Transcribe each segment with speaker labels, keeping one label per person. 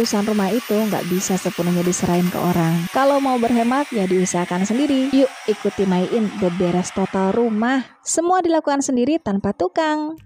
Speaker 1: urusan rumah itu nggak bisa sepenuhnya diserahin ke orang. Kalau mau berhemat ya diusahakan sendiri. Yuk ikuti Mayin beberes total rumah. Semua dilakukan sendiri tanpa tukang.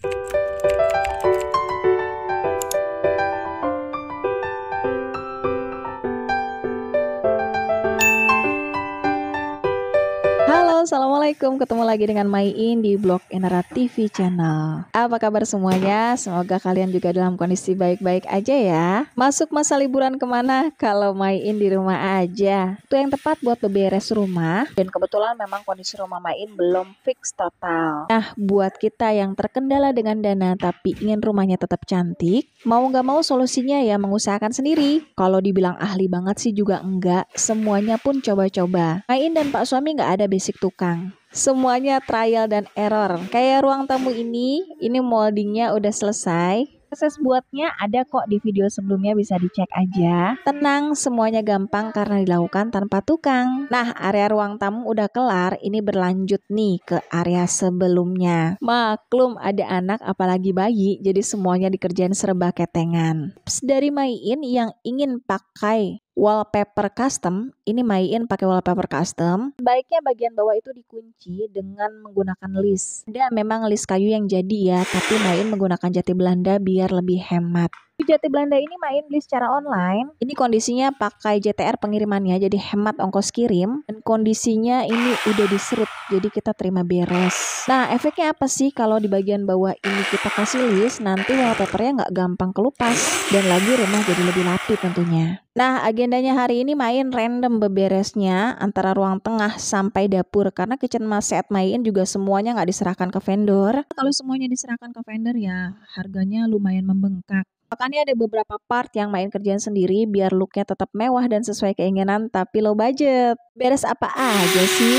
Speaker 1: Assalamualaikum, ketemu lagi dengan Maiin di blog Enera TV channel. Apa kabar semuanya? Semoga kalian juga dalam kondisi baik-baik aja ya. Masuk masa liburan kemana? Kalau Maiin di rumah aja. Itu yang tepat buat beberes rumah. Dan kebetulan memang kondisi rumah Maiin belum fix total. Nah, buat kita yang terkendala dengan dana tapi ingin rumahnya tetap cantik, mau nggak mau solusinya ya mengusahakan sendiri. Kalau dibilang ahli banget sih juga enggak. Semuanya pun coba-coba. Maiin dan Pak Suami nggak ada basic tukang semuanya trial dan error. Kayak ruang tamu ini, ini moldingnya udah selesai. Proses buatnya ada kok di video sebelumnya bisa dicek aja. Tenang, semuanya gampang karena dilakukan tanpa tukang. Nah, area ruang tamu udah kelar, ini berlanjut nih ke area sebelumnya. Maklum ada anak apalagi bayi, jadi semuanya dikerjain serba ketengan. Tips dari Maiin yang ingin pakai wallpaper custom, ini main pakai wallpaper custom. Baiknya bagian bawah itu dikunci dengan menggunakan list. Dia memang list kayu yang jadi ya, tapi main menggunakan jati Belanda biar lebih hemat. Jati Belanda ini main beli secara online. Ini kondisinya pakai JTR pengirimannya, jadi hemat ongkos kirim. Dan kondisinya ini udah diserut, jadi kita terima beres. Nah, efeknya apa sih kalau di bagian bawah ini kita kasih list, nanti wallpapernya nggak gampang kelupas. Dan lagi rumah jadi lebih rapi tentunya. Nah, agendanya hari ini main random beberesnya antara ruang tengah sampai dapur karena kitchen set main juga semuanya nggak diserahkan ke vendor. Kalau semuanya diserahkan ke vendor ya harganya lumayan membengkak. Makanya ada beberapa part yang main kerjaan sendiri biar looknya tetap mewah dan sesuai keinginan tapi low budget. Beres apa aja sih?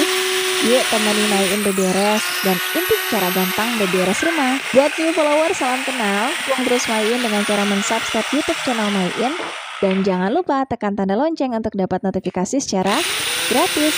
Speaker 1: Yuk temenin main beberes dan intip cara gampang beberes rumah. Buat new follower salam kenal, buang terus main dengan cara mensubscribe YouTube channel main dan jangan lupa tekan tanda lonceng untuk dapat notifikasi secara gratis.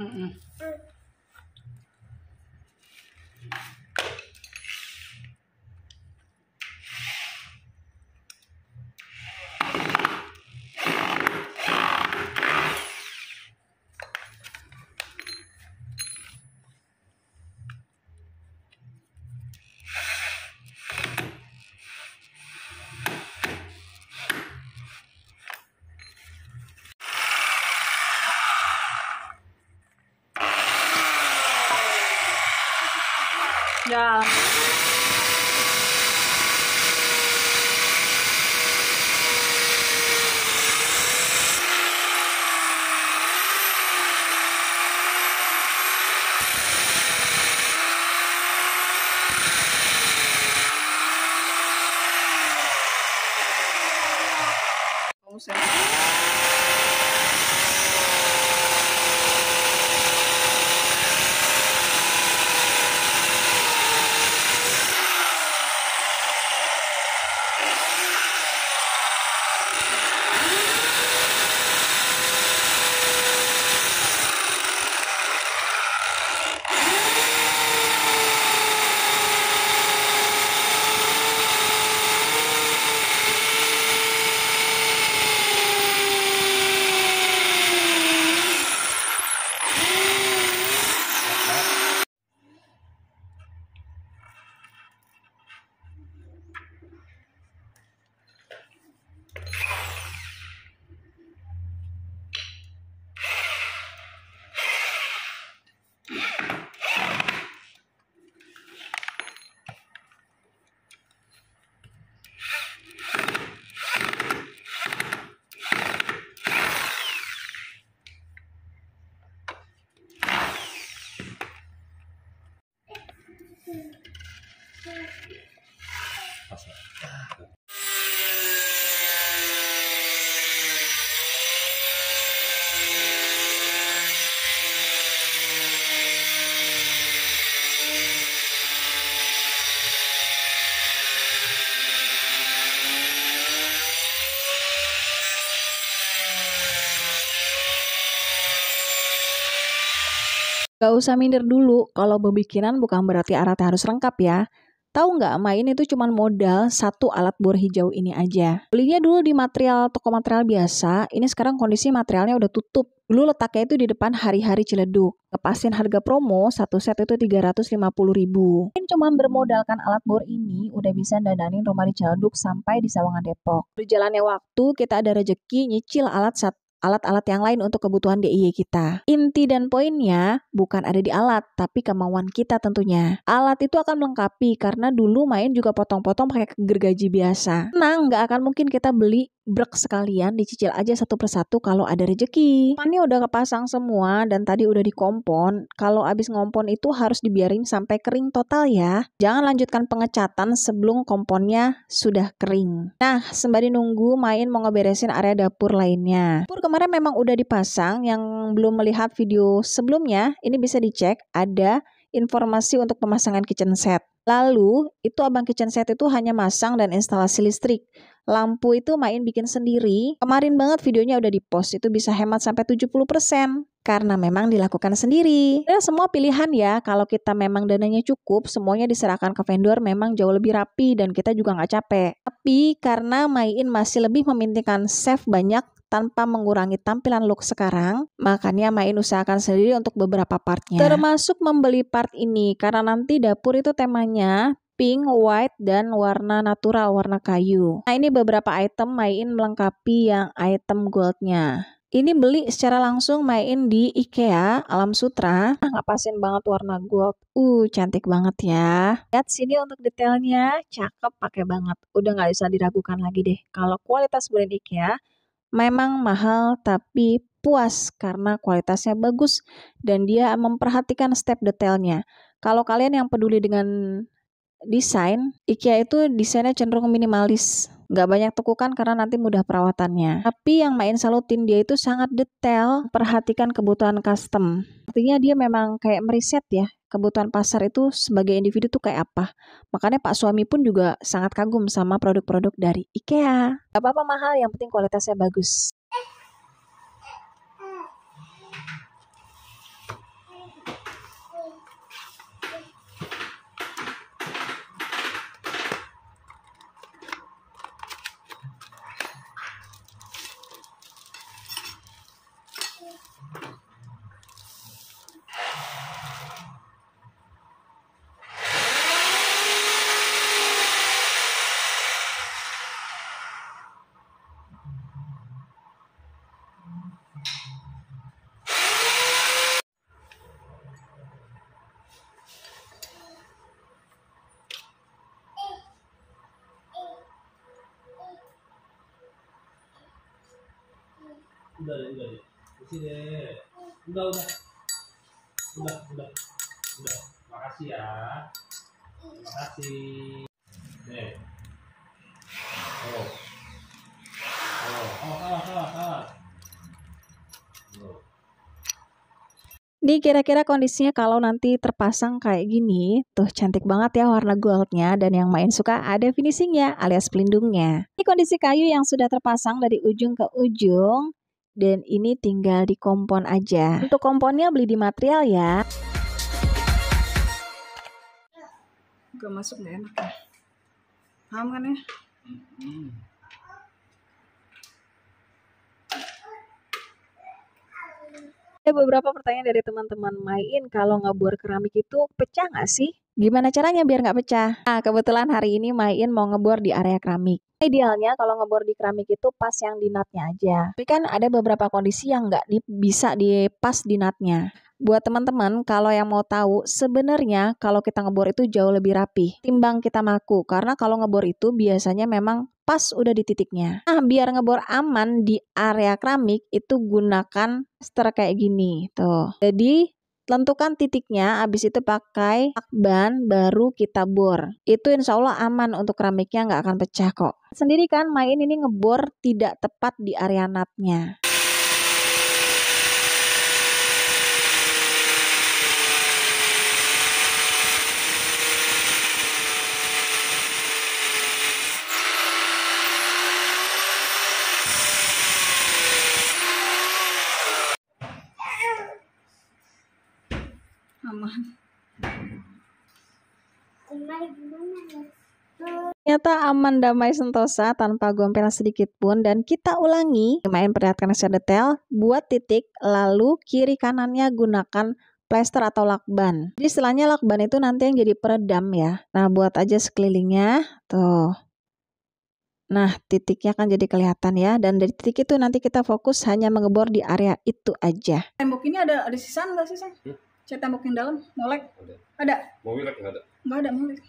Speaker 1: Mm-mm. 对啊 Gak usah minder dulu, kalau bebikinan bukan berarti aratnya harus lengkap ya. Tahu nggak, main itu cuma modal satu alat bor hijau ini aja. Belinya dulu di material toko material biasa, ini sekarang kondisi materialnya udah tutup. Dulu letaknya itu di depan hari-hari Ciledug. Lepasin harga promo, satu set itu 350 ribu. Ini cuma bermodalkan alat bor ini, udah bisa dandanin rumah di Ciledug sampai di Sawangan Depok. Berjalannya waktu, kita ada rejeki nyicil alat satu alat-alat yang lain untuk kebutuhan DIY kita. Inti dan poinnya bukan ada di alat, tapi kemauan kita tentunya. Alat itu akan melengkapi karena dulu main juga potong-potong pakai gergaji biasa. Nah, nggak akan mungkin kita beli brek sekalian dicicil aja satu persatu kalau ada rejeki. Ini udah kepasang semua dan tadi udah dikompon. Kalau abis ngompon itu harus dibiarin sampai kering total ya. Jangan lanjutkan pengecatan sebelum komponnya sudah kering. Nah, sembari nunggu main mau ngeberesin area dapur lainnya. Dapur kemarin memang udah dipasang yang belum melihat video sebelumnya, ini bisa dicek ada informasi untuk pemasangan kitchen set. Lalu, itu abang kitchen set itu hanya masang dan instalasi listrik. Lampu itu main bikin sendiri. Kemarin banget videonya udah di-post, itu bisa hemat sampai 70% karena memang dilakukan sendiri. Dan ya, semua pilihan ya, kalau kita memang dananya cukup, semuanya diserahkan ke vendor memang jauh lebih rapi dan kita juga nggak capek. Tapi karena Main masih lebih memintikan save banyak tanpa mengurangi tampilan look sekarang, makanya main usahakan sendiri untuk beberapa partnya. Termasuk membeli part ini, karena nanti dapur itu temanya pink, white, dan warna natural, warna kayu. Nah ini beberapa item Main melengkapi yang item goldnya. Ini beli secara langsung Main di IKEA Alam Sutra. Nah, ngapasin banget warna gold. Uh, cantik banget ya. Lihat sini untuk detailnya, cakep pakai banget. Udah nggak bisa diragukan lagi deh. Kalau kualitas brand IKEA, memang mahal tapi puas karena kualitasnya bagus dan dia memperhatikan step detailnya. Kalau kalian yang peduli dengan desain, IKEA itu desainnya cenderung minimalis. Nggak banyak tekukan karena nanti mudah perawatannya. Tapi yang main salutin dia itu sangat detail, perhatikan kebutuhan custom. Artinya dia memang kayak meriset ya, kebutuhan pasar itu sebagai individu tuh kayak apa. Makanya Pak suami pun juga sangat kagum sama produk-produk dari IKEA. Gak apa-apa mahal, yang penting kualitasnya bagus. udah deh udah udah udah udah udah udah makasih ya makasih oh oh oh oh, oh. Ini kira-kira kondisinya kalau nanti terpasang kayak gini, tuh cantik banget ya warna goldnya dan yang main suka ada finishingnya alias pelindungnya. Ini kondisi kayu yang sudah terpasang dari ujung ke ujung, dan ini tinggal di kompon aja. Untuk komponnya beli di material ya. Gue masuk gak enak ya. Paham kan ya? Hmm. Ada beberapa pertanyaan dari teman-teman main kalau ngebor keramik itu pecah nggak sih? Gimana caranya biar nggak pecah? Nah, kebetulan hari ini main mau ngebor di area keramik. Idealnya kalau ngebor di keramik itu pas yang di natnya aja. Tapi kan ada beberapa kondisi yang nggak di, bisa dipas di natnya. Buat teman-teman, kalau yang mau tahu, sebenarnya kalau kita ngebor itu jauh lebih rapi. Timbang kita maku, karena kalau ngebor itu biasanya memang pas udah di titiknya. Nah, biar ngebor aman di area keramik itu gunakan ster kayak gini, tuh. Jadi, Tentukan titiknya, habis itu pakai akban, baru kita bor. Itu insya Allah aman untuk keramiknya, nggak akan pecah kok. Sendiri kan, main ini ngebor tidak tepat di area natnya. aman ya? Ternyata aman damai sentosa tanpa gompel sedikit pun dan kita ulangi main perlihatkan secara detail buat titik lalu kiri kanannya gunakan plester atau lakban. Jadi istilahnya lakban itu nanti yang jadi peredam ya. Nah, buat aja sekelilingnya. Tuh. Nah, titiknya akan jadi kelihatan ya. Dan dari titik itu nanti kita fokus hanya mengebor di area itu aja. Tembok ini ada ada sisa nggak sih, Hmm kita tembok yang dalam, molek. Ada. Ada. Mau wilek enggak ada? Enggak ada molek.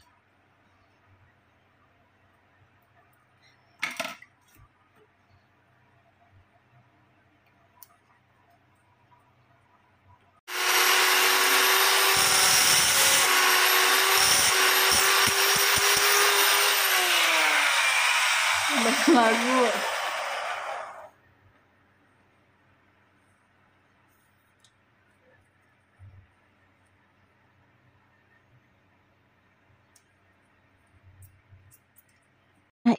Speaker 1: lagu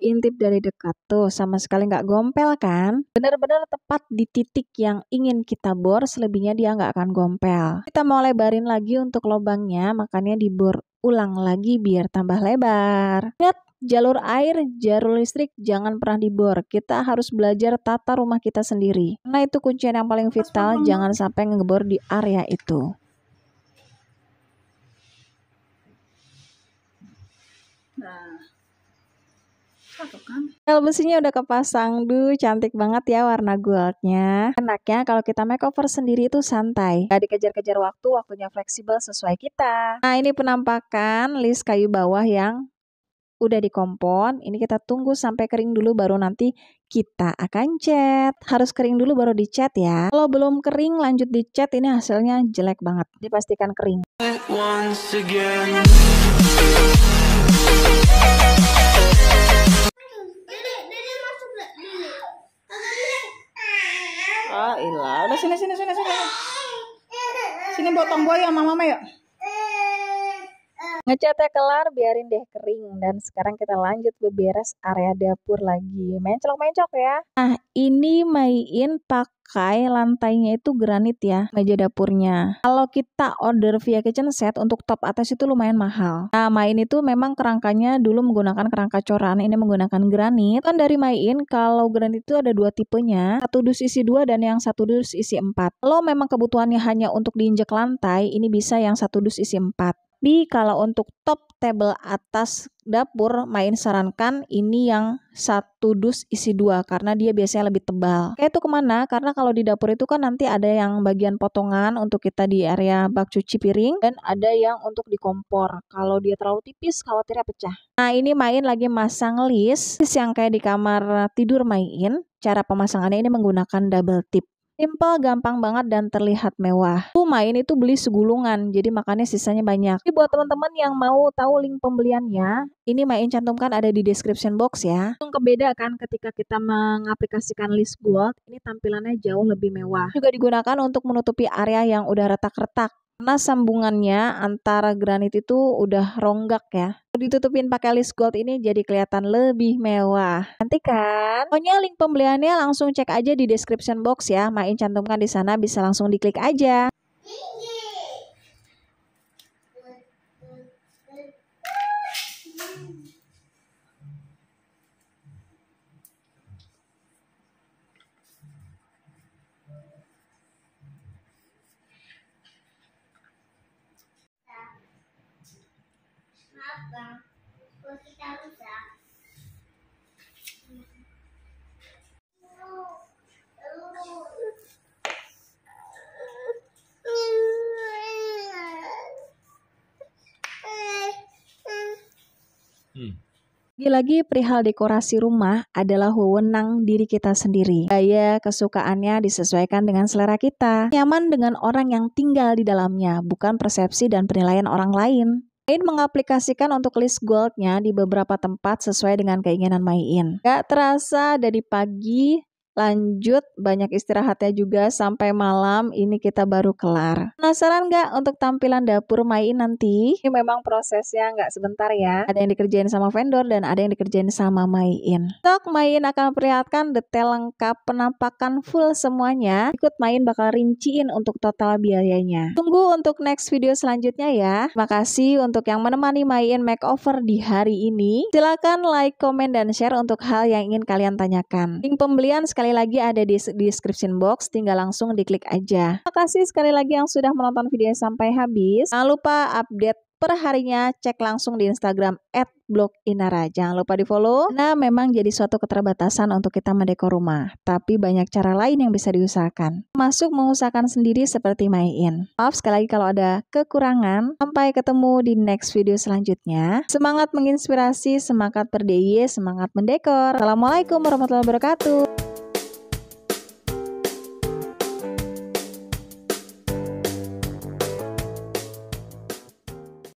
Speaker 1: intip dari dekat tuh sama sekali nggak gompel kan Bener-bener tepat di titik yang ingin kita bor selebihnya dia nggak akan gompel kita mau lebarin lagi untuk lubangnya makanya dibor ulang lagi biar tambah lebar Lihat jalur air, jalur listrik jangan pernah dibor. Kita harus belajar tata rumah kita sendiri. Nah itu kuncian yang paling vital, jangan sampai ngebor di area itu. Kalau mesinnya udah kepasang, duh cantik banget ya warna goldnya. Enaknya kalau kita makeover sendiri itu santai, gak dikejar-kejar waktu, waktunya fleksibel sesuai kita. Nah ini penampakan list kayu bawah yang udah dikompon. Ini kita tunggu sampai kering dulu baru nanti kita akan cat. Harus kering dulu baru dicat ya. Kalau belum kering lanjut dicat ini hasilnya jelek banget. Dipastikan kering. Once again. Ah, ilah. Udah sini sini sini sini. Sini botong buaya mama mama yuk. Ngecatnya kelar, biarin deh kering. Dan sekarang kita lanjut beberes area dapur lagi. Mencok-mencok ya. Nah, ini main pakai lantainya itu granit ya, meja dapurnya. Kalau kita order via kitchen set, untuk top atas itu lumayan mahal. Nah, main itu memang kerangkanya dulu menggunakan kerangka coran, ini menggunakan granit. Kan dari main, kalau granit itu ada dua tipenya, satu dus isi dua dan yang satu dus isi empat. Kalau memang kebutuhannya hanya untuk diinjak lantai, ini bisa yang satu dus isi empat. Tapi kalau untuk top table atas dapur, main sarankan ini yang satu dus isi dua karena dia biasanya lebih tebal. Kayak itu kemana? Karena kalau di dapur itu kan nanti ada yang bagian potongan untuk kita di area bak cuci piring dan ada yang untuk di kompor. Kalau dia terlalu tipis, khawatirnya pecah. Nah ini main lagi masang list yang kayak di kamar tidur main. Cara pemasangannya ini menggunakan double tip. Simple, gampang banget dan terlihat mewah. Aku main itu beli segulungan, jadi makannya sisanya banyak. Jadi buat teman-teman yang mau tahu link pembeliannya, ini main cantumkan ada di description box ya. Yang kebeda kan ketika kita mengaplikasikan list gold, ini tampilannya jauh lebih mewah. Juga digunakan untuk menutupi area yang udah retak-retak. Karena sambungannya antara granit itu udah ronggak ya ditutupin pakai list gold ini jadi kelihatan lebih mewah. Nanti kan? Pokoknya link pembeliannya langsung cek aja di description box ya. Main cantumkan di sana bisa langsung diklik aja. Lagi-lagi perihal dekorasi rumah adalah wewenang diri kita sendiri. Gaya kesukaannya disesuaikan dengan selera kita. Nyaman dengan orang yang tinggal di dalamnya, bukan persepsi dan penilaian orang lain. Main mengaplikasikan untuk list goldnya di beberapa tempat sesuai dengan keinginan Mayin. Gak terasa dari pagi lanjut banyak istirahatnya juga sampai malam ini kita baru kelar. Penasaran nggak untuk tampilan dapur Mai nanti? Ini memang prosesnya nggak sebentar ya. Ada yang dikerjain sama vendor dan ada yang dikerjain sama Main. Tok Main akan perlihatkan detail lengkap penampakan full semuanya. Ikut Main bakal rinciin untuk total biayanya. Tunggu untuk next video selanjutnya ya. Terima kasih untuk yang menemani Main makeover di hari ini. Silahkan like, komen, dan share untuk hal yang ingin kalian tanyakan. Link pembelian sekali sekali lagi ada di description box, tinggal langsung diklik aja. Terima kasih sekali lagi yang sudah menonton video sampai habis. Jangan lupa update perharinya cek langsung di Instagram at Jangan lupa di follow. Nah, memang jadi suatu keterbatasan untuk kita mendekor rumah, tapi banyak cara lain yang bisa diusahakan. Masuk mengusahakan sendiri seperti main. Maaf sekali lagi kalau ada kekurangan. Sampai ketemu di next video selanjutnya. Semangat menginspirasi, semangat berdaya, semangat mendekor. Assalamualaikum warahmatullahi wabarakatuh.